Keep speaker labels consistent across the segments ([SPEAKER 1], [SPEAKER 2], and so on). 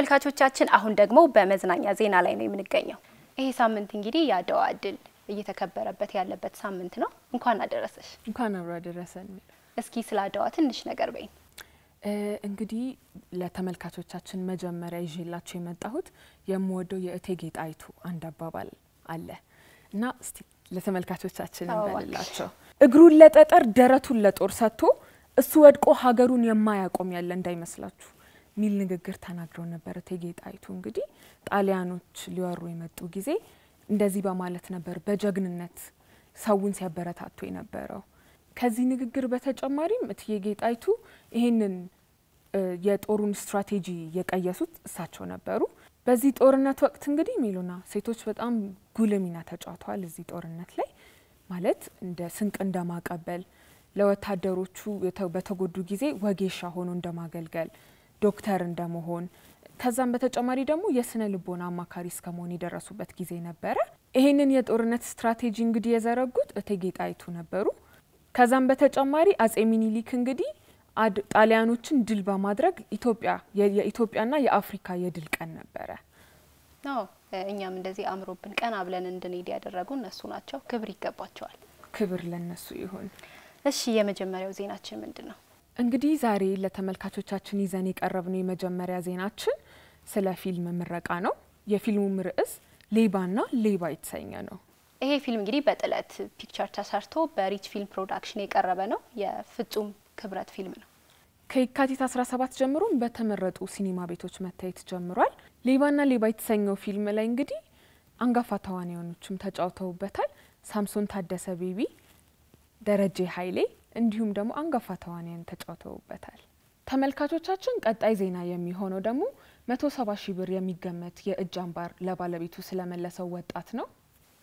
[SPEAKER 1] ተመልካቾቻችን አሁን ደግሞ በመዝናኛ ዜና ላይ ነው የምንገኘው። ይሄ ሳምንት እንግዲህ የአድዋ ድል እየተከበረበት ያለበት ሳምንት ነው። እንኳን አደረሰሽ። እንኳን አብሮ አደረሰን። እስኪ ስለ አድዋ ትንሽ ነገር በይ። እንግዲህ
[SPEAKER 2] ለተመልካቾቻችን መጀመሪያ ይዤላቸው የመጣሁት የምወደው የእቴጌ ጣይቱ አንድ አባባል አለ እና እስቲ ለተመልካቾቻችን እንበልላቸው። እግሩን ለጠጠር ደረቱን ለጦር ሰጥቶ እሱ ወድቆ ሀገሩን የማያቆም ያለ እንዳይመስላችሁ። ሚል ንግግር ተናግረው ነበር። እቴጌ ጣይቱ እንግዲህ ጣሊያኖች ሊወሩ የመጡ ጊዜ እንደዚህ በማለት ነበር በጀግንነት ሰውን ሲያበረታቱ የነበረው። ከዚህ ንግግር በተጨማሪም እቴጌ ጣይቱ ይህንን የጦሩን ስትራቴጂ የቀየሱት እሳቸው ነበሩ። በዚህ ጦርነት ወቅት እንግዲህ ሚሉና ሴቶች በጣም ጉልህ ሚና ተጫውተዋል። እዚህ ጦርነት ላይ ማለት እንደ ስንቅ እንደማቀበል፣ ለወታደሮቹ በተጎዱ ጊዜ ወጌሻ ሆኖ እንደማገልገል ዶክተር እንደመሆን ከዛም በተጨማሪ ደግሞ የስነ ልቦና አማካሪ እስከመሆን የደረሱበት ጊዜ ነበረ። ይህንን የጦርነት ስትራቴጂ እንግዲህ የዘረጉት እቴጌ ጣይቱ ነበሩ። ከዛም በተጨማሪ አጼ ሚኒሊክ እንግዲህ ጣሊያኖችን ድል በማድረግ ኢትዮጵያ የኢትዮጵያና የአፍሪካ የድል ቀን ነበረ።
[SPEAKER 1] አዎ እኛም እንደዚህ አምሮብን ቀና ብለን እንድንሄድ ያደረጉ እነሱ ናቸው። ክብር ይገባቸዋል። ክብር ለነሱ ይሁን። እሺ የመጀመሪያው ዜናችን ምንድን ነው?
[SPEAKER 2] እንግዲህ ዛሬ ለተመልካቾቻችን ይዘን የቀረብነው የመጀመሪያ ዜናችን ስለ ፊልም ምረቃ ነው። የፊልሙም ርዕስ ሌባና ሌባ የተሰኘ ነው።
[SPEAKER 1] ይሄ ፊልም እንግዲህ በጥለት ፒክቸር ተሰርቶ በሪች ፊልም ፕሮዳክሽን የቀረበ ነው። የፍጹም ክብረት ፊልም ነው። ከየካቲት 17 ጀምሮም
[SPEAKER 2] በተመረጡ ሲኒማ ቤቶች መታየት ጀምሯል። ሌባና ሌባ የተሰኘው ፊልም ላይ እንግዲህ አንጋፋ ተዋናዮችም ተጫውተውበታል። ሳምሶን ታደሰ ቤቢ፣ ደረጀ ኃይሌ እንዲሁም ደግሞ አንጋፋ ተዋንያን ተጫውተውበታል። ተመልካቾቻችን ቀጣይ ዜና የሚሆነው ደግሞ መቶ ሰባ ሺህ ብር የሚገመት የእጅ አምባር ለባለቤቱ ስለመለሰው
[SPEAKER 1] ወጣት ነው።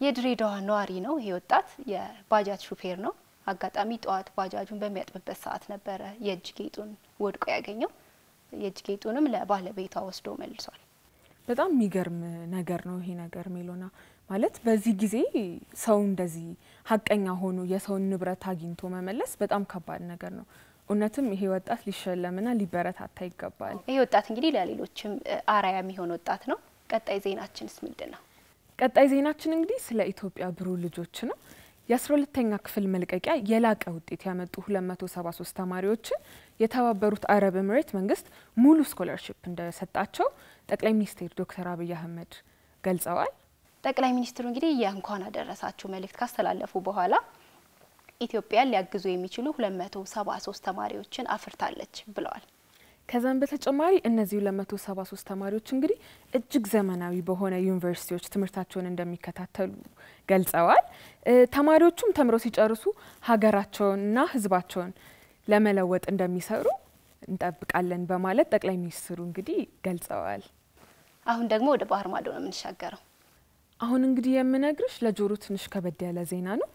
[SPEAKER 1] የድሬዳዋ ነዋሪ ነው። ይሄ ወጣት የባጃጅ ሹፌር ነው። አጋጣሚ ጠዋት ባጃጁን በሚያጥብበት ሰዓት ነበረ የእጅ ጌጡን ወድቆ ያገኘው። የእጅ ጌጡንም ለባለቤቷ ወስዶ መልሷል።
[SPEAKER 2] በጣም የሚገርም ነገር ነው ይሄ ነገር ሜሎና ማለት በዚህ ጊዜ ሰው እንደዚህ ሀቀኛ ሆኖ የሰውን ንብረት አግኝቶ መመለስ በጣም ከባድ ነገር ነው። እውነትም ይሄ ወጣት ሊሸለምና ሊበረታታ ይገባል።
[SPEAKER 1] ይሄ ወጣት እንግዲህ ለሌሎችም አራያ የሚሆን ወጣት ነው። ቀጣይ ዜናችንስ ምንድን ነው?
[SPEAKER 2] ቀጣይ ዜናችን እንግዲህ ስለ ኢትዮጵያ ብሩህ ልጆች ነው። የአስራ ሁለተኛ ክፍል መልቀቂያ የላቀ ውጤት ያመጡ 273 ተማሪዎችን የተባበሩት አረብ ኤምሬት መንግስት ሙሉ ስኮለርሽፕ እንደሰጣቸው ጠቅላይ ሚኒስትር ዶክተር አብይ አህመድ ገልጸዋል።
[SPEAKER 1] ጠቅላይ ሚኒስትሩ እንግዲህ የእንኳን አደረሳችሁ መልእክት ካስተላለፉ በኋላ ኢትዮጵያን ሊያግዙ የሚችሉ 273 ተማሪዎችን አፍርታለች ብለዋል። ከዛም በተጨማሪ
[SPEAKER 2] እነዚህ 273 ተማሪዎች እንግዲህ እጅግ ዘመናዊ በሆነ ዩኒቨርሲቲዎች ትምህርታቸውን እንደሚከታተሉ ገልጸዋል። ተማሪዎቹም ተምረው ሲጨርሱ ሀገራቸውንና ሕዝባቸውን ለመለወጥ እንደሚሰሩ እንጠብቃለን በማለት ጠቅላይ
[SPEAKER 1] ሚኒስትሩ እንግዲህ ገልጸዋል። አሁን ደግሞ ወደ ባህር ማዶ ነው የምንሻገረው።
[SPEAKER 2] አሁን እንግዲህ የምነግርሽ ለጆሮ ትንሽ ከበድ ያለ ዜና ነው።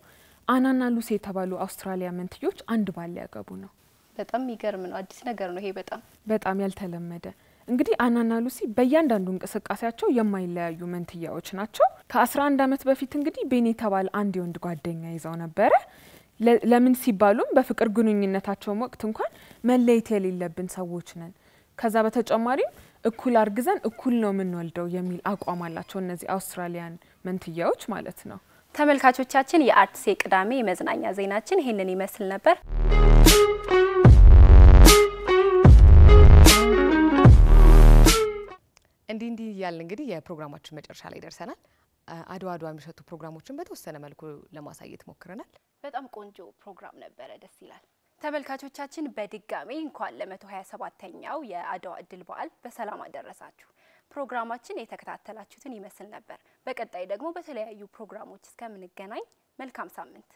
[SPEAKER 2] አናና ሉሲ የተባሉ አውስትራሊያ መንትዮች አንድ ባል ያገቡ ነው።
[SPEAKER 1] በጣም የሚገርም ነው። አዲስ ነገር ነው ይሄ በጣም
[SPEAKER 2] በጣም ያልተለመደ። እንግዲህ አናና ሉሲ በእያንዳንዱ እንቅስቃሴያቸው የማይለያዩ መንትያዎች ናቸው። ከ11 ዓመት በፊት እንግዲህ ቤን የተባለ አንድ የወንድ ጓደኛ ይዘው ነበረ። ለምን ሲባሉም በፍቅር ግንኙነታቸውም ወቅት እንኳን መለየት የሌለብን ሰዎች ነን። ከዛ በተጨማሪም እኩል አርግዘን እኩል ነው የምንወልደው የሚል አቋም አላቸው እነዚህ አውስትራሊያን
[SPEAKER 1] መንትያዎች ማለት ነው። ተመልካቾቻችን የአርትሴ ቅዳሜ የመዝናኛ ዜናችን ይህንን ይመስል ነበር።
[SPEAKER 2] እንዲህ እንዲህ እያል እንግዲህ የፕሮግራማችን መጨረሻ ላይ ደርሰናል። አድዋ አድዋ የሚሸቱ ፕሮግራሞችን በተወሰነ መልኩ ለማሳየት ሞክረናል።
[SPEAKER 1] በጣም ቆንጆ ፕሮግራም ነበረ። ደስ ይላል። ተመልካቾቻችን በድጋሚ እንኳን ለመቶ 127 ሰባተኛው የአድዋ እድል በዓል በሰላም አደረሳችሁ። ፕሮግራማችን የተከታተላችሁትን ይመስል ነበር። በቀጣይ ደግሞ በተለያዩ ፕሮግራሞች እስከምንገናኝ መልካም ሳምንት